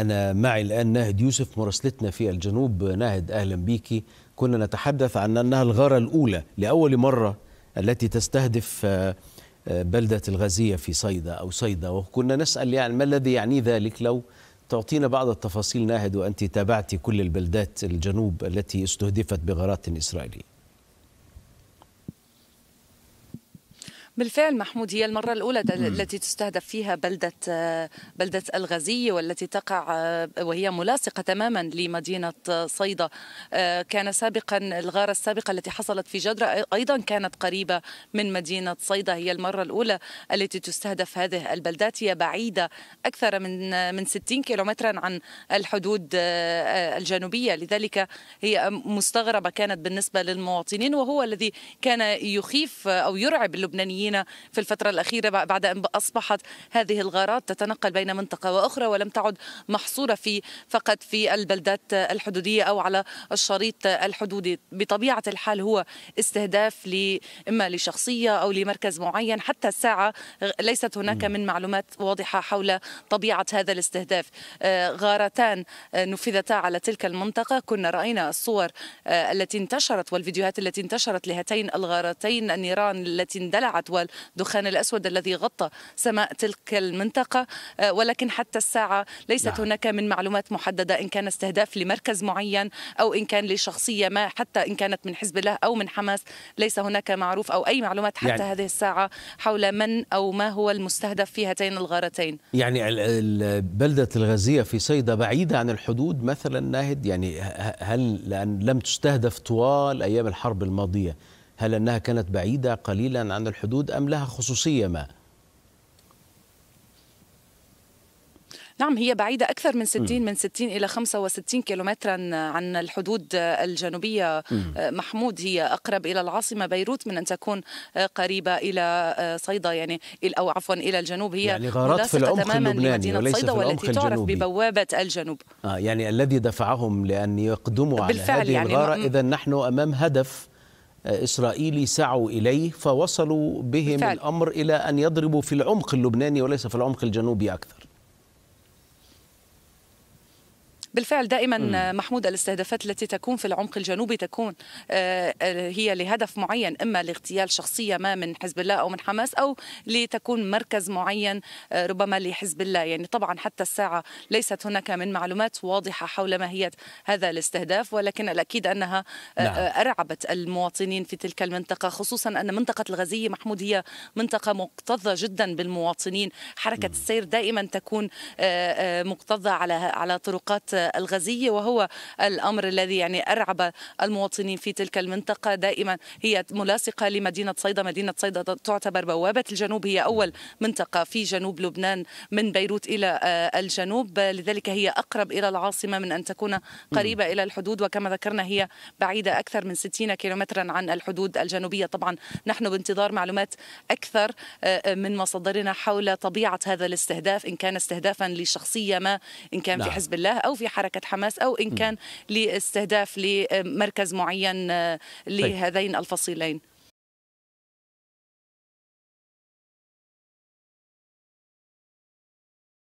أنا معي الآن ناهد يوسف مراسلتنا في الجنوب ناهد أهلا بك كنا نتحدث عن أنها الغارة الأولى لأول مرة التي تستهدف آه، آه، بلدة الغازية في صيدا أو صيدا وكنا نسأل يعني ما الذي يعني ذلك لو تعطينا بعض التفاصيل ناهد وأنت تابعتي كل البلدات الجنوب التي استهدفت بغارات إسرائيلية بالفعل محمود هي المرة الأولى التي تستهدف فيها بلدة بلدة الغزية والتي تقع وهي ملاصقة تماما لمدينة صيدا كان سابقا الغارة السابقة التي حصلت في جدرة أيضا كانت قريبة من مدينة صيدا هي المرة الأولى التي تستهدف هذه البلدات هي بعيدة أكثر من من 60 كيلومترا عن الحدود آه، الجنوبية لذلك هي مستغربة كانت بالنسبة للمواطنين وهو الذي كان يخيف أو يرعب اللبنانيين المدينة في الفترة الأخيرة بعد أن أصبحت هذه الغارات تتنقل بين منطقة وأخرى ولم تعد محصورة في فقط في البلدات الحدودية أو على الشريط الحدودي بطبيعة الحال هو استهداف إما لشخصية أو لمركز معين حتى الساعة ليست هناك من معلومات واضحة حول طبيعة هذا الاستهداف آه، غارتان آه، نفذتا على تلك المنطقة كنا رأينا الصور آه، التي انتشرت والفيديوهات التي انتشرت لهاتين الغارتين النيران التي اندلعت والدخان الأسود الذي غطى سماء تلك المنطقة آه، ولكن حتى الساعة ليست نعم. هناك من معلومات محددة إن كان استهداف لمركز معين أو إن كان لشخصية ما حتى إن كانت من حزب الله أو من حماس ليس هناك معروف أو أي معلومات حتى يعني هذه الساعة حول من أو ما هو المستهدف في هاتين الغارتين يعني بلدة الغازية في صيدا بعيدة عن الحدود مثلا ناهد يعني هل لأن لم تستهدف طوال أيام الحرب الماضية هل أنها كانت بعيدة قليلا عن الحدود أم لها خصوصية ما؟ نعم هي بعيدة أكثر من 60 من 60 إلى 65 كيلومترا عن الحدود الجنوبية آه، محمود هي أقرب إلى العاصمة بيروت من أن تكون آه، قريبة إلى آه، صيدا يعني أو عفوا إلى الجنوب هي يعني غارات في العمق اللبناني وليس صيدا في والتي العمق تعرف ببوابة الجنوب آه يعني الذي دفعهم لأن يقدموا على هذه يعني الغارة نعم. إذا نحن أمام هدف إسرائيلي سعوا إليه فوصلوا بهم بفعل. الأمر إلى أن يضربوا في العمق اللبناني وليس في العمق الجنوبي أكثر بالفعل دائما م. محمود الاستهدافات التي تكون في العمق الجنوبي تكون آه، آه، هي لهدف معين اما لاغتيال شخصيه ما من حزب الله او من حماس او لتكون مركز معين آه، ربما لحزب الله يعني طبعا حتى الساعه ليست هناك من معلومات واضحه حول ماهيه هذا الاستهداف ولكن الاكيد انها نعم. ارعبت المواطنين في تلك المنطقه خصوصا ان منطقه الغزيه محمود هي منطقه مكتظه جدا بالمواطنين حركه م. السير دائما تكون مكتظه على على طرقات الغزية وهو الأمر الذي يعني أرعب المواطنين في تلك المنطقة دائما هي ملاصقة لمدينة صيدا مدينة صيدا تعتبر بوابة الجنوب هي أول منطقة في جنوب لبنان من بيروت إلى آه، الجنوب لذلك هي أقرب إلى العاصمة من أن تكون قريبة إلى الحدود وكما ذكرنا هي بعيدة أكثر من 60 كيلومترا عن الحدود الجنوبية طبعا نحن بانتظار معلومات أكثر آه، آه، من مصدرنا حول طبيعة هذا الاستهداف إن كان استهدافا لشخصية ما إن كان في نعم. حزب الله أو في لحركه حماس او ان كان لاستهداف لمركز معين آه، طيب. لهذين الفصيلين